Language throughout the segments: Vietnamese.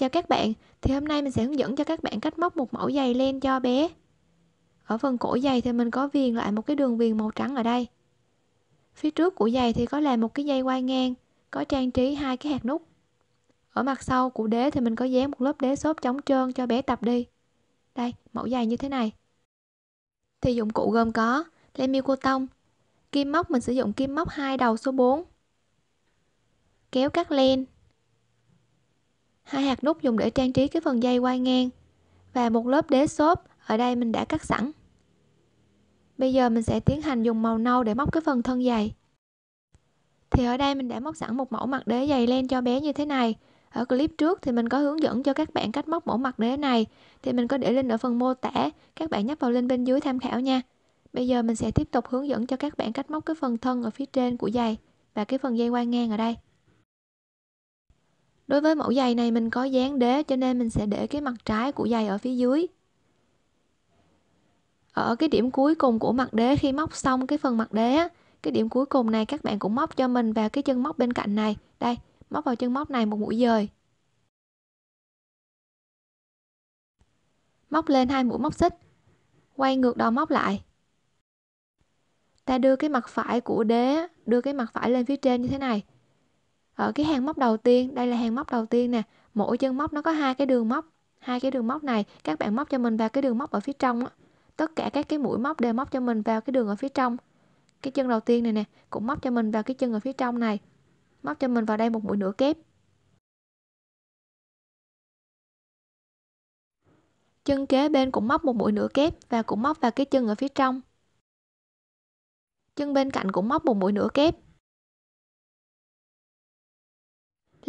Chào các bạn, thì hôm nay mình sẽ hướng dẫn cho các bạn cách móc một mẫu giày len cho bé. Ở phần cổ giày thì mình có viền lại một cái đường viền màu trắng ở đây. Phía trước của giày thì có làm một cái dây quay ngang, có trang trí hai cái hạt nút. Ở mặt sau của đế thì mình có dán một lớp đế xốp chống trơn cho bé tập đi. Đây, mẫu giày như thế này. Thì dụng cụ gồm có len miêu cô tông, kim móc mình sử dụng kim móc hai đầu số 4, kéo cắt len, hai hạt nút dùng để trang trí cái phần dây quay ngang và một lớp đế xốp ở đây mình đã cắt sẵn bây giờ mình sẽ tiến hành dùng màu nâu để móc cái phần thân giày thì ở đây mình đã móc sẵn một mẫu mặt đế dày len cho bé như thế này ở clip trước thì mình có hướng dẫn cho các bạn cách móc mẫu mặt đế này thì mình có để link ở phần mô tả các bạn nhấp vào link bên dưới tham khảo nha bây giờ mình sẽ tiếp tục hướng dẫn cho các bạn cách móc cái phần thân ở phía trên của giày và cái phần dây quay ngang ở đây Đối với mẫu giày này mình có dán đế cho nên mình sẽ để cái mặt trái của giày ở phía dưới. Ở cái điểm cuối cùng của mặt đế khi móc xong cái phần mặt đế á, cái điểm cuối cùng này các bạn cũng móc cho mình vào cái chân móc bên cạnh này. Đây, móc vào chân móc này một mũi dời. Móc lên hai mũi móc xích. Quay ngược đầu móc lại. Ta đưa cái mặt phải của đế, đưa cái mặt phải lên phía trên như thế này ở ờ, cái hàng móc đầu tiên đây là hàng móc đầu tiên nè mỗi chân móc nó có hai cái đường móc hai cái đường móc này các bạn móc cho mình vào cái đường móc ở phía trong á tất cả các cái mũi móc đều móc cho mình vào cái đường ở phía trong cái chân đầu tiên này nè cũng móc cho mình vào cái chân ở phía trong này móc cho mình vào đây một mũi nửa kép chân kế bên cũng móc một mũi nửa kép và cũng móc vào cái chân ở phía trong chân bên cạnh cũng móc một mũi nửa kép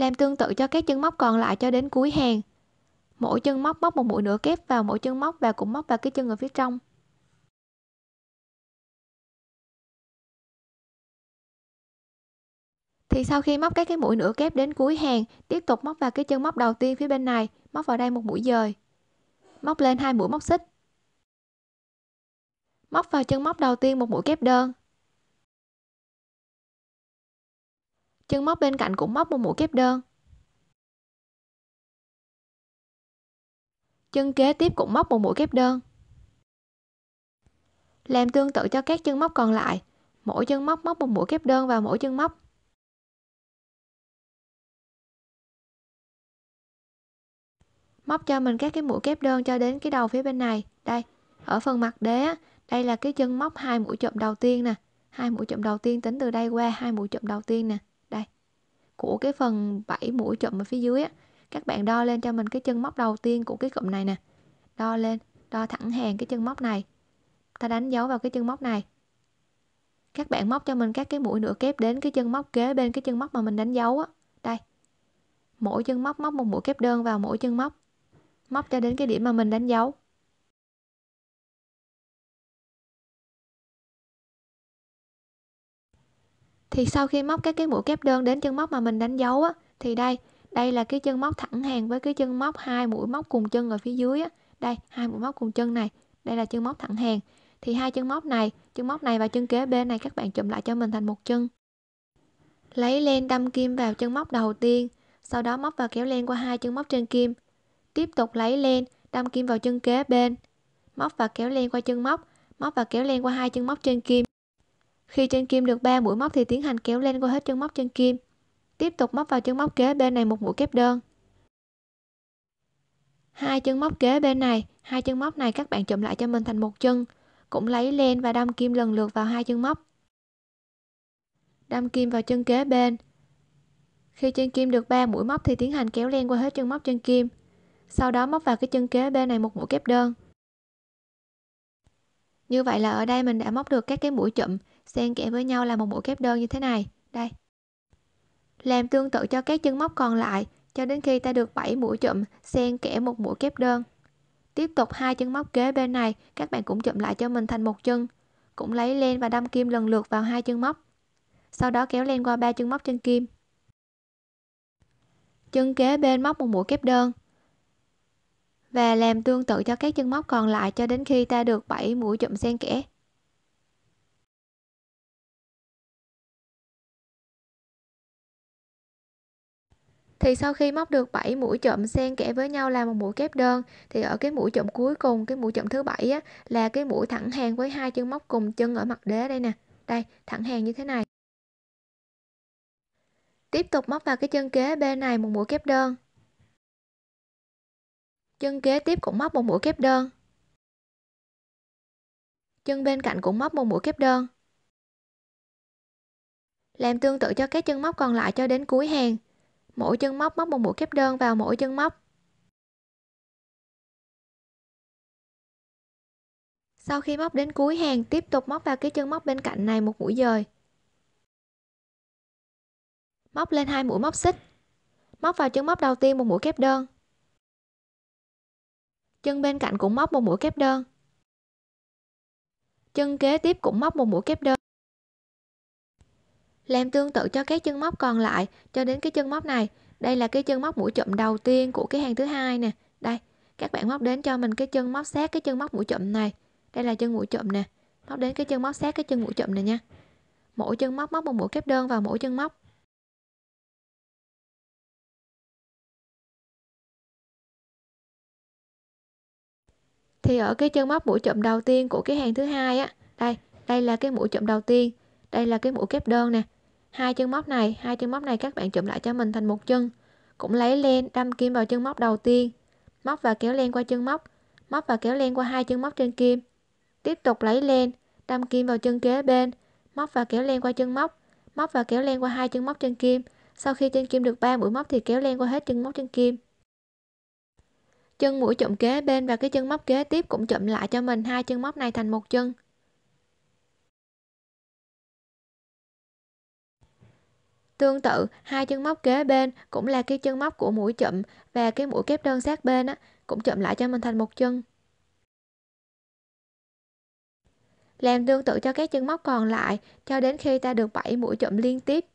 làm tương tự cho các chân móc còn lại cho đến cuối hàng mỗi chân móc móc một mũi nửa kép vào mỗi chân móc và cũng móc vào cái chân ở phía trong thì sau khi móc các cái mũi nửa kép đến cuối hàng tiếp tục móc vào cái chân móc đầu tiên phía bên này móc vào đây một mũi dời móc lên hai mũi móc xích móc vào chân móc đầu tiên một mũi kép đơn chân móc bên cạnh cũng móc một mũi kép đơn chân kế tiếp cũng móc một mũi kép đơn làm tương tự cho các chân móc còn lại mỗi chân móc móc một mũi kép đơn vào mỗi chân móc móc cho mình các cái mũi kép đơn cho đến cái đầu phía bên này đây ở phần mặt đế đây là cái chân móc hai mũi chụm đầu tiên nè hai mũi chụm đầu tiên tính từ đây qua hai mũi chụm đầu tiên nè của cái phần 7 mũi chụm ở phía dưới á các bạn đo lên cho mình cái chân móc đầu tiên của cái cụm này nè đo lên đo thẳng hàng cái chân móc này ta đánh dấu vào cái chân móc này các bạn móc cho mình các cái mũi nửa kép đến cái chân móc kế bên cái chân móc mà mình đánh dấu á đây mỗi chân móc móc một mũi kép đơn vào mỗi chân móc móc cho đến cái điểm mà mình đánh dấu thì sau khi móc các cái mũi kép đơn đến chân móc mà mình đánh dấu á thì đây đây là cái chân móc thẳng hàng với cái chân móc hai mũi móc cùng chân ở phía dưới á đây hai mũi móc cùng chân này đây là chân móc thẳng hàng thì hai chân móc này chân móc này và chân kế bên này các bạn chụm lại cho mình thành một chân lấy len đâm kim vào chân móc đầu tiên sau đó móc và kéo len qua hai chân móc trên kim tiếp tục lấy len đâm kim vào chân kế bên móc và kéo len qua chân móc móc và kéo len qua hai chân móc trên kim khi trên kim được 3 mũi móc thì tiến hành kéo lên qua hết chân móc chân kim. Tiếp tục móc vào chân móc kế bên này một mũi kép đơn. Hai chân móc kế bên này, hai chân móc này các bạn chụm lại cho mình thành một chân, cũng lấy len và đâm kim lần lượt vào hai chân móc. Đâm kim vào chân kế bên. Khi trên kim được 3 mũi móc thì tiến hành kéo len qua hết chân móc chân kim. Sau đó móc vào cái chân kế bên này một mũi kép đơn. Như vậy là ở đây mình đã móc được các cái mũi chụm xen kẽ với nhau là một mũi kép đơn như thế này đây làm tương tự cho các chân móc còn lại cho đến khi ta được 7 mũi chụm xen kẽ một mũi kép đơn tiếp tục hai chân móc kế bên này các bạn cũng chụm lại cho mình thành một chân cũng lấy len và đâm kim lần lượt vào hai chân móc sau đó kéo len qua ba chân móc trên kim chân kế bên móc một mũi kép đơn và làm tương tự cho các chân móc còn lại cho đến khi ta được 7 mũi chụm xen kẽ thì sau khi móc được 7 mũi chậm xen kẽ với nhau là một mũi kép đơn thì ở cái mũi chậm cuối cùng cái mũi chậm thứ bảy á là cái mũi thẳng hàng với hai chân móc cùng chân ở mặt đế đây nè đây thẳng hàng như thế này tiếp tục móc vào cái chân kế bên này một mũi kép đơn chân kế tiếp cũng móc một mũi kép đơn chân bên cạnh cũng móc một mũi kép đơn làm tương tự cho các chân móc còn lại cho đến cuối hàng mỗi chân móc móc một mũi kép đơn vào mỗi chân móc sau khi móc đến cuối hàng tiếp tục móc vào cái chân móc bên cạnh này một mũi dời móc lên hai mũi móc xích móc vào chân móc đầu tiên một mũi kép đơn chân bên cạnh cũng móc một mũi kép đơn chân kế tiếp cũng móc một mũi kép đơn làm tương tự cho các chân móc còn lại cho đến cái chân móc này đây là cái chân móc mũi chậm đầu tiên của cái hàng thứ hai nè đây các bạn móc đến cho mình cái chân móc sát cái chân móc mũi chậm này đây là chân mũi chậm nè móc đến cái chân móc sát cái chân mũi chậm này nha mỗi chân móc móc một mũi kép đơn vào mỗi chân móc thì ở cái chân móc mũi chậm đầu tiên của cái hàng thứ hai á đây đây là cái mũi chậm đầu tiên đây là cái mũi kép đơn nè hai chân móc này hai chân móc này các bạn chụm lại cho mình thành một chân cũng lấy len đâm kim vào chân móc đầu tiên móc và kéo len qua chân móc móc và kéo len qua hai chân móc trên kim tiếp tục lấy len đâm kim vào chân kế bên móc và kéo len qua chân móc móc và kéo len qua hai chân móc trên kim sau khi trên kim được 3 mũi móc thì kéo len qua hết chân móc trên kim chân mũi chụm kế bên và cái chân móc kế tiếp cũng chụm lại cho mình hai chân móc này thành một chân Tương tự, hai chân móc kế bên cũng là cái chân móc của mũi chậm và cái mũi kép đơn sát bên á, cũng chậm lại cho mình thành một chân. Làm tương tự cho các chân móc còn lại cho đến khi ta được 7 mũi chậm liên tiếp.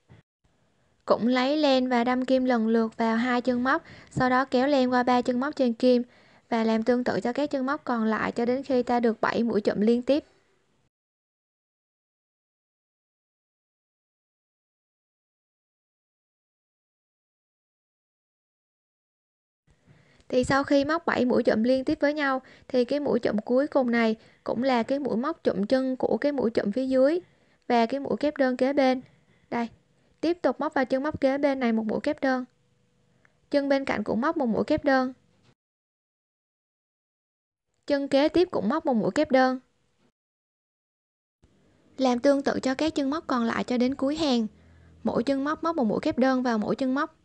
Cũng lấy len và đâm kim lần lượt vào hai chân móc, sau đó kéo len qua ba chân móc trên kim và làm tương tự cho các chân móc còn lại cho đến khi ta được 7 mũi chậm liên tiếp. thì sau khi móc 7 mũi chụm liên tiếp với nhau thì cái mũi chụm cuối cùng này cũng là cái mũi móc chụm chân của cái mũi chụm phía dưới và cái mũi kép đơn kế bên đây tiếp tục móc vào chân móc kế bên này một mũi kép đơn chân bên cạnh cũng móc một mũi kép đơn chân kế tiếp cũng móc một mũi kép đơn làm tương tự cho các chân móc còn lại cho đến cuối hàng mỗi chân móc móc một mũi kép đơn vào mỗi chân móc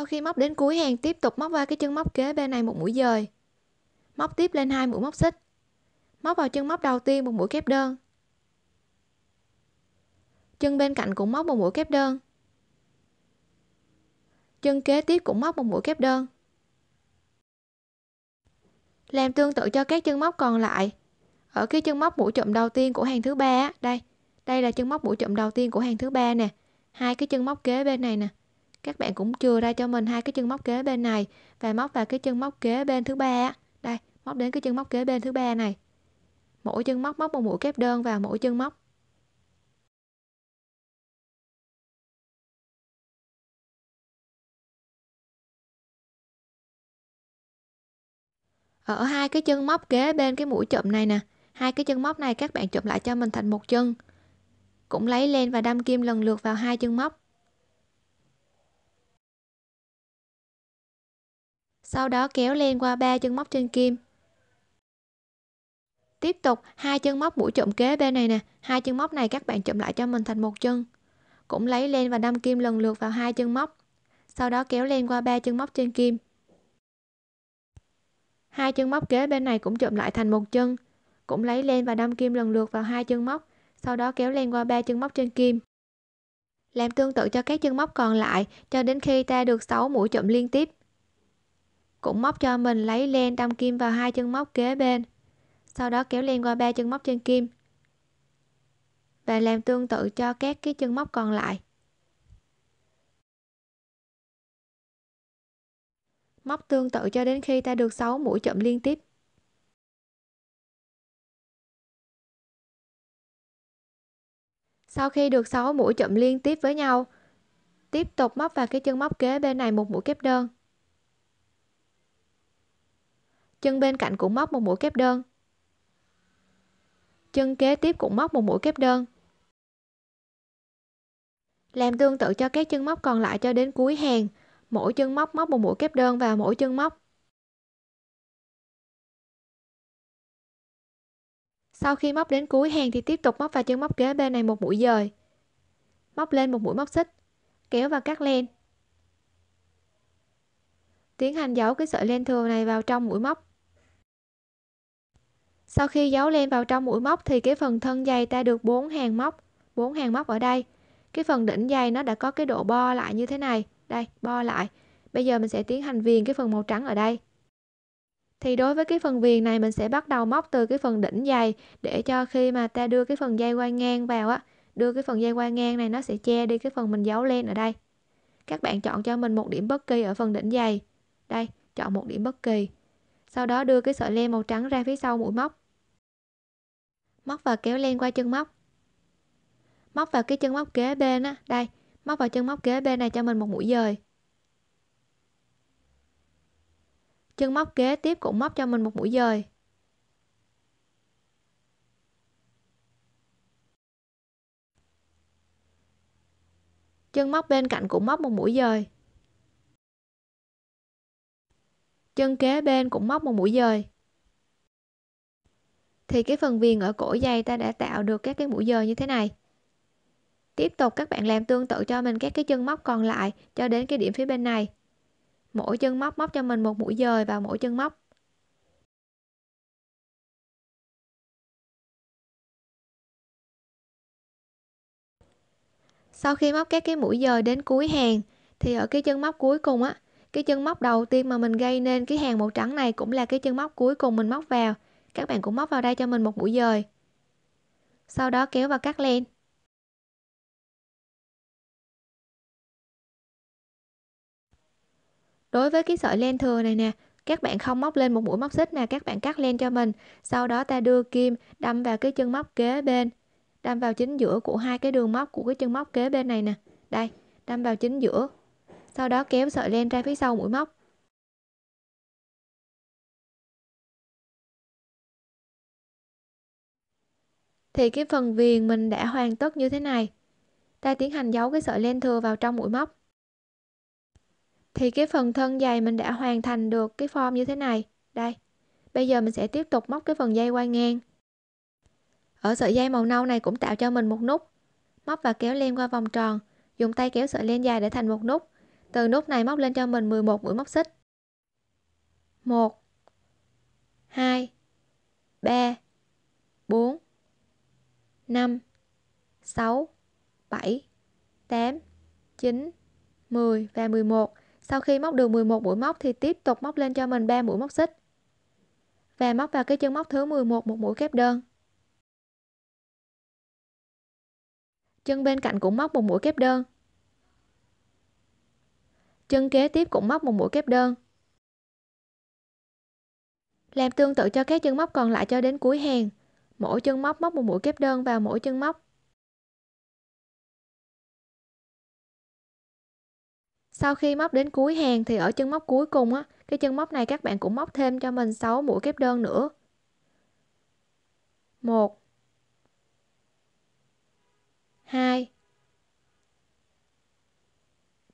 Sau khi móc đến cuối hàng tiếp tục móc qua cái chân móc kế bên này một mũi dời. Móc tiếp lên hai mũi móc xích. Móc vào chân móc đầu tiên một mũi kép đơn. Chân bên cạnh cũng móc một mũi kép đơn. Chân kế tiếp cũng móc một mũi kép đơn. Làm tương tự cho các chân móc còn lại. Ở cái chân móc mũi chụm đầu tiên của hàng thứ ba đây, đây là chân móc mũi chụm đầu tiên của hàng thứ ba nè. Hai cái chân móc kế bên này nè các bạn cũng chừa ra cho mình hai cái chân móc kế bên này và móc vào cái chân móc kế bên thứ ba đây móc đến cái chân móc kế bên thứ ba này mỗi chân móc móc một mũi kép đơn vào mỗi chân móc ở hai cái chân móc kế bên cái mũi chụm này nè hai cái chân móc này các bạn chụm lại cho mình thành một chân cũng lấy len và đâm kim lần lượt vào hai chân móc sau đó kéo len qua ba chân móc trên kim tiếp tục hai chân móc mũi trộm kế bên này nè hai chân móc này các bạn trộm lại cho mình thành một chân cũng lấy len và đâm kim lần lượt vào hai chân móc sau đó kéo len qua ba chân móc trên kim hai chân móc kế bên này cũng trộm lại thành một chân cũng lấy len và đâm kim lần lượt vào hai chân móc sau đó kéo len qua ba chân móc trên kim làm tương tự cho các chân móc còn lại cho đến khi ta được 6 mũi trộm liên tiếp cũng móc cho mình lấy len đâm kim vào hai chân móc kế bên sau đó kéo len qua ba chân móc trên kim và làm tương tự cho các cái chân móc còn lại móc tương tự cho đến khi ta được 6 mũi chậm liên tiếp sau khi được 6 mũi chậm liên tiếp với nhau tiếp tục móc vào cái chân móc kế bên này một mũi kép đơn chân bên cạnh cũng móc một mũi kép đơn chân kế tiếp cũng móc một mũi kép đơn làm tương tự cho các chân móc còn lại cho đến cuối hàng mỗi chân móc móc một mũi kép đơn vào mỗi chân móc sau khi móc đến cuối hàng thì tiếp tục móc vào chân móc kế bên này một mũi dời móc lên một mũi móc xích kéo và cắt len tiến hành giấu cái sợi len thừa này vào trong mũi móc sau khi giấu len vào trong mũi móc thì cái phần thân dày ta được 4 hàng móc 4 hàng móc ở đây cái phần đỉnh dày nó đã có cái độ bo lại như thế này đây bo lại bây giờ mình sẽ tiến hành viền cái phần màu trắng ở đây thì đối với cái phần viền này mình sẽ bắt đầu móc từ cái phần đỉnh dày để cho khi mà ta đưa cái phần dây quay ngang vào á đưa cái phần dây quay ngang này nó sẽ che đi cái phần mình giấu lên ở đây các bạn chọn cho mình một điểm bất kỳ ở phần đỉnh dày đây chọn một điểm bất kỳ sau đó đưa cái sợi len màu trắng ra phía sau mũi móc móc và kéo len qua chân móc móc vào cái chân móc kế bên á đây móc vào chân móc kế bên này cho mình một mũi dời chân móc kế tiếp cũng móc cho mình một mũi dời chân móc bên cạnh cũng móc một mũi dời chân kế bên cũng móc một mũi dời thì cái phần viền ở cổ dây ta đã tạo được các cái mũi giờ như thế này tiếp tục các bạn làm tương tự cho mình các cái chân móc còn lại cho đến cái điểm phía bên này mỗi chân móc móc cho mình một mũi dời vào mỗi chân móc sau khi móc các cái mũi dời đến cuối hàng thì ở cái chân móc cuối cùng á cái chân móc đầu tiên mà mình gây nên cái hàng màu trắng này cũng là cái chân móc cuối cùng mình móc vào các bạn cũng móc vào đây cho mình một mũi dời sau đó kéo và cắt len đối với cái sợi len thừa này nè các bạn không móc lên một mũi móc xích nè các bạn cắt len cho mình sau đó ta đưa kim đâm vào cái chân móc kế bên đâm vào chính giữa của hai cái đường móc của cái chân móc kế bên này nè đây đâm vào chính giữa sau đó kéo sợi len ra phía sau mũi móc thì cái phần viền mình đã hoàn tất như thế này ta tiến hành giấu cái sợi len thừa vào trong mũi móc thì cái phần thân dày mình đã hoàn thành được cái form như thế này đây bây giờ mình sẽ tiếp tục móc cái phần dây quay ngang ở sợi dây màu nâu này cũng tạo cho mình một nút móc và kéo len qua vòng tròn dùng tay kéo sợi len dài để thành một nút từ nút này móc lên cho mình 11 mũi móc xích 1 2 3 4 5, 6, 7, 8, 9, 10 và 11. Sau khi móc được 11 mũi móc thì tiếp tục móc lên cho mình 3 mũi móc xích. Và móc vào cái chân móc thứ 11 một mũi kép đơn. Chân bên cạnh cũng móc một mũi kép đơn. Chân kế tiếp cũng móc một mũi kép đơn. Làm tương tự cho các chân móc còn lại cho đến cuối hàng mỗi chân móc móc một mũi kép đơn vào mỗi chân móc sau khi móc đến cuối hàng thì ở chân móc cuối cùng á cái chân móc này các bạn cũng móc thêm cho mình 6 mũi kép đơn nữa một hai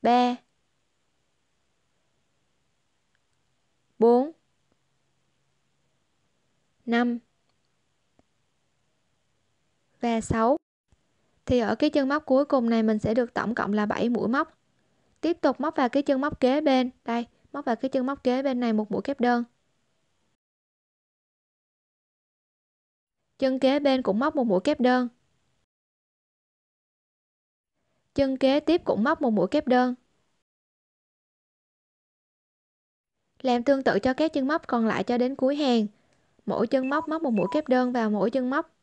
ba bốn năm và 6 thì ở cái chân móc cuối cùng này mình sẽ được tổng cộng là 7 mũi móc tiếp tục móc vào cái chân móc kế bên đây móc vào cái chân móc kế bên này một mũi kép đơn chân kế bên cũng móc một mũi kép đơn chân kế tiếp cũng móc một mũi kép đơn làm tương tự cho các chân móc còn lại cho đến cuối hàng mỗi chân móc móc một mũi kép đơn vào mỗi chân móc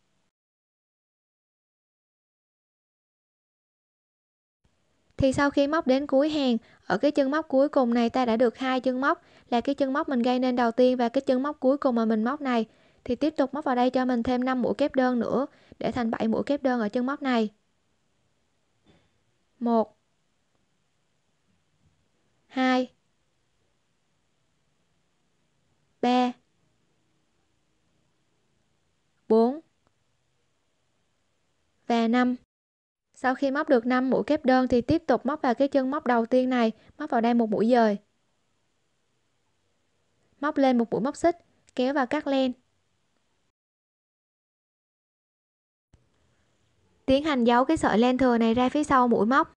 thì sau khi móc đến cuối hàng ở cái chân móc cuối cùng này ta đã được hai chân móc là cái chân móc mình gây nên đầu tiên và cái chân móc cuối cùng mà mình móc này thì tiếp tục móc vào đây cho mình thêm 5 mũi kép đơn nữa để thành 7 mũi kép đơn ở chân móc này 1 2 3 4 và 5 sau khi móc được 5 mũi kép đơn thì tiếp tục móc vào cái chân móc đầu tiên này móc vào đây một mũi dời móc lên một mũi móc xích kéo vào cắt len tiến hành giấu cái sợi len thừa này ra phía sau mũi móc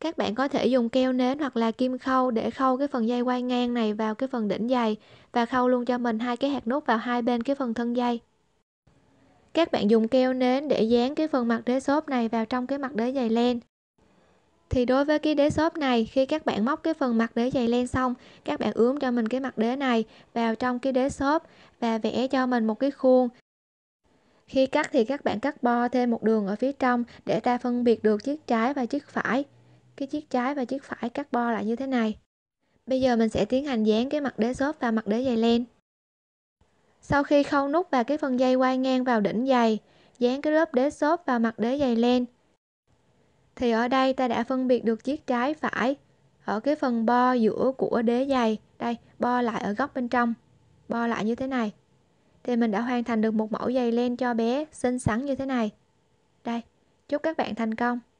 các bạn có thể dùng keo nến hoặc là kim khâu để khâu cái phần dây quay ngang này vào cái phần đỉnh dày và khâu luôn cho mình hai cái hạt nút vào hai bên cái phần thân dây các bạn dùng keo nến để dán cái phần mặt đế xốp này vào trong cái mặt đế giày len thì đối với cái đế xốp này khi các bạn móc cái phần mặt đế giày len xong các bạn ướm cho mình cái mặt đế này vào trong cái đế xốp và vẽ cho mình một cái khuôn khi cắt thì các bạn cắt bo thêm một đường ở phía trong để ta phân biệt được chiếc trái và chiếc phải cái chiếc trái và chiếc phải cắt bo lại như thế này bây giờ mình sẽ tiến hành dán cái mặt đế xốp và mặt đế giày len sau khi khâu nút và cái phần dây quay ngang vào đỉnh giày, dán cái lớp đế xốp vào mặt đế giày len. Thì ở đây ta đã phân biệt được chiếc trái phải ở cái phần bo giữa của đế giày. Đây, bo lại ở góc bên trong, bo lại như thế này. Thì mình đã hoàn thành được một mẫu giày len cho bé xinh xắn như thế này. Đây, chúc các bạn thành công.